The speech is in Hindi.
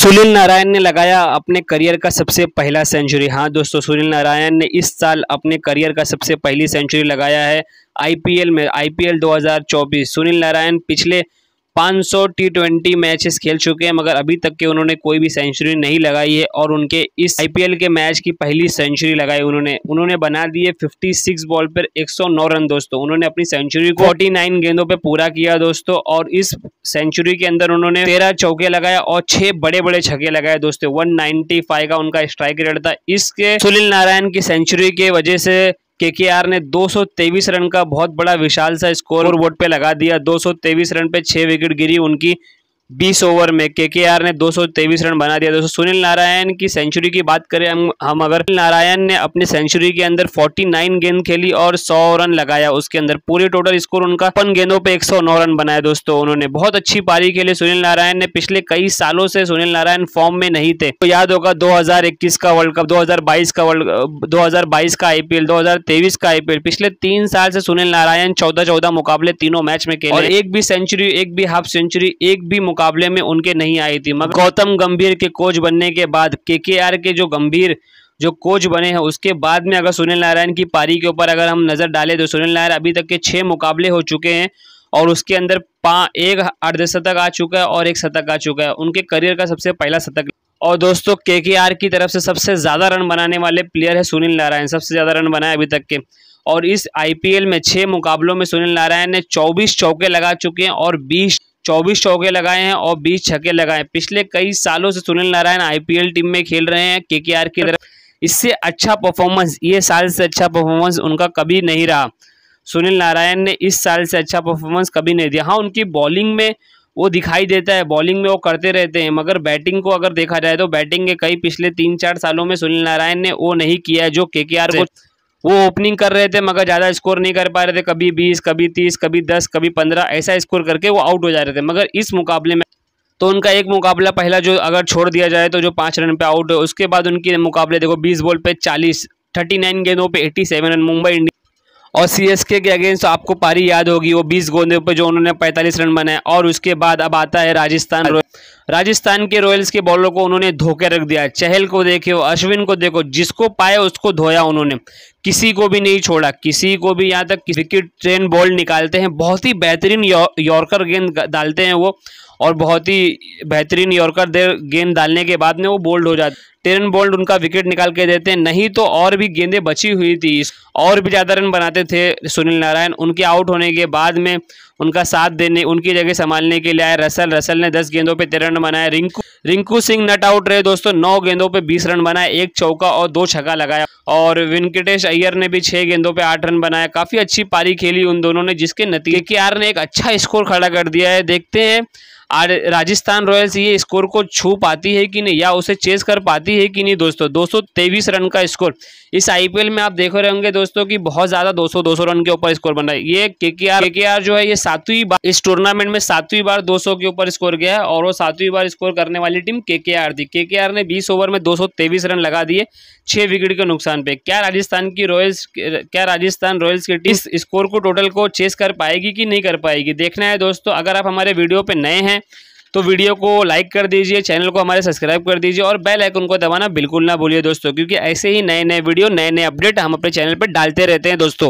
सुनील नारायण ने लगाया अपने करियर का सबसे पहला सेंचुरी हाँ दोस्तों सुनील नारायण ने इस साल अपने करियर का सबसे पहली सेंचुरी लगाया है आईपीएल में आईपीएल 2024 सुनील नारायण पिछले 500 टी ट्वेंटी मैचेस खेल चुके हैं मगर अभी तक के उन्होंने कोई भी सेंचुरी नहीं लगाई है और उनके इस आईपीएल के मैच की पहली सेंचुरी लगाई उन्होंने उन्होंने बना दिए 56 बॉल पर 109 रन दोस्तों उन्होंने अपनी सेंचुरी को 49 गेंदों पर पूरा किया दोस्तों और इस सेंचुरी के अंदर उन्होंने तेरह चौके लगाया और छह बड़े बड़े छके लगाए दोस्तों वन का उनका स्ट्राइक रेट था इसके सुनील नारायण की सेंचुरी के वजह से केकेआर ने 223 रन का बहुत बड़ा विशाल सा स्कोर बोर्ड पे लगा दिया 223 रन पे छह विकेट गिरी उनकी बीस ओवर में के के आर ने 223 रन बना दिया दोस्तों सुनील नारायण की सेंचुरी की बात करें हम हम अगर नारायण ने अपने सेंचुरी के अंदर 49 गेंद खेली और 100 रन लगाया उसके अंदर पूरे टोटल स्कोर उनका अपन गेंदों पे 109 रन बनाया दोस्तों उन्होंने बहुत अच्छी पारी खेली सुनील नारायण ने पिछले कई सालों से सुनील नारायण फॉर्म में नहीं थे तो याद होगा दो का वर्ल्ड कप दो का वर्ल्ड दो का आईपीएल दो का आईपीएल पिछले तीन साल से सुनील नारायण चौदह चौदह मुकाबले तीनों मैच में खेले एक भी सेंचुरी एक भी हाफ सेंचुरी एक भी मुकाबले में उनके नहीं आई थी मगर गौतम गंभीर के कोच बनने के बाद के के आर के जो गंभीर जो कोच बने हैं उसके बाद में अगर सुनील नारायण की पारी के ऊपर अगर हम नज़र डालें तो सुनील नारायण अभी तक के छः मुकाबले हो चुके हैं और उसके अंदर पाँच एक अर्धशतक आ चुका है और एक शतक आ चुका है उनके करियर का सबसे पहला शतक और दोस्तों के के आर की तरफ से सबसे ज़्यादा रन बनाने वाले प्लेयर है सुनील नारायण सबसे ज़्यादा रन बनाए अभी तक के और इस आईपीएल में छः मुकाबलों में सुनील नारायण ने 24 चौके लगा चुके हैं और बीस चौबीस चौके लगाए हैं और बीस छक्के लगाए पिछले कई सालों से सुनील नारायण आईपीएल टीम में खेल रहे हैं केकेआर की तरफ इससे अच्छा परफॉर्मेंस ये साल से अच्छा परफॉर्मेंस उनका कभी नहीं रहा सुनील नारायण ने इस साल से अच्छा परफॉर्मेंस कभी नहीं दिया हाँ उनकी बॉलिंग में वो दिखाई देता है बॉलिंग में वो करते रहते हैं मगर बैटिंग को अगर देखा जाए तो बैटिंग के कई पिछले तीन चार सालों में सुनील नारायण ने वो नहीं किया है जो के को वो ओपनिंग कर रहे थे मगर ज़्यादा स्कोर नहीं कर पा रहे थे कभी बीस कभी तीस कभी दस कभी पंद्रह ऐसा स्कोर करके वो आउट हो जा रहे थे मगर इस मुकाबले में तो उनका एक मुकाबला पहला जो अगर छोड़ दिया जाए तो जो पाँच रन पे आउट है उसके बाद उनके मुकाबले देखो बीस बॉल पे चालीस थर्टी नाइन गेंदों पर eighty seven run Mumbai Indian और सीएसके के अगेंस्ट तो आपको पारी याद होगी वो बीस गेंदों पे जो उन्होंने पैंतालीस रन बनाए और उसके बाद अब आता है राजस्थान राजस्थान के रॉयल्स के बॉलर को उन्होंने धोखे रख दिया चहल को देखे अश्विन को देखो जिसको पाए उसको धोया उन्होंने किसी को भी नहीं छोड़ा किसी को भी यहाँ तक विकेट ट्रेन बॉल निकालते हैं बहुत ही बेहतरीन यॉर्कर गेंद डालते हैं वो और बहुत ही बेहतरीन यॉर्कर दे गेंद डालने के बाद में वो बोल्ड हो जाते टेरन बोल्ड उनका विकेट निकाल के देते हैं नहीं तो और भी गेंदें बची हुई थी और भी ज़्यादा रन बनाते थे सुनील नारायण उनके आउट होने के बाद में उनका साथ देने उनकी जगह संभालने के लिए आए रसल रसल ने दस गेंदों पे तेरह रन बनाए रिंकू रिंकू सिंह नट आउट रहे दोस्तों नौ गेंदों पे बीस रन बनाए एक चौका और दो छक्का लगाया और वेंकटेश अय्यर ने भी छह गेंदों पर आठ रन बनाया काफ़ी अच्छी पारी खेली उन दोनों ने जिसके नतीजे के आर ने एक अच्छा स्कोर खड़ा कर दिया है देखते हैं राजस्थान रॉयल्स ये स्कोर को छू पाती है कि नहीं या उसे चेस कर पाती है कि नहीं दोस्तों दो रन का स्कोर इस आईपीएल में आप देख रहे होंगे दोस्तों कि बहुत ज़्यादा 200 200 रन के ऊपर स्कोर बन रहा है ये केकेआर केकेआर जो है ये सातवीं बार इस टूर्नामेंट में सातवीं बार 200 के ऊपर स्कोर गया है और वो सातवीं बार स्कोर करने वाली टीम केकेआर थी केकेआर ने बीस ओवर में दो रन लगा दिए छह विकेट के नुकसान पे क्या राजस्थान की रॉयल्स क्या राजस्थान रॉयल्स की टीम इस स्कोर को टोटल को चेस कर पाएगी कि नहीं कर पाएगी देखना है दोस्तों अगर आप हमारे वीडियो पे नए हैं हैं तो वीडियो को लाइक कर दीजिए चैनल को हमारे सब्सक्राइब कर दीजिए और बेल आइकन को दबाना बिल्कुल ना भूलिए दोस्तों क्योंकि ऐसे ही नए नए वीडियो नए नए अपडेट हम अपने चैनल पर डालते रहते हैं दोस्तों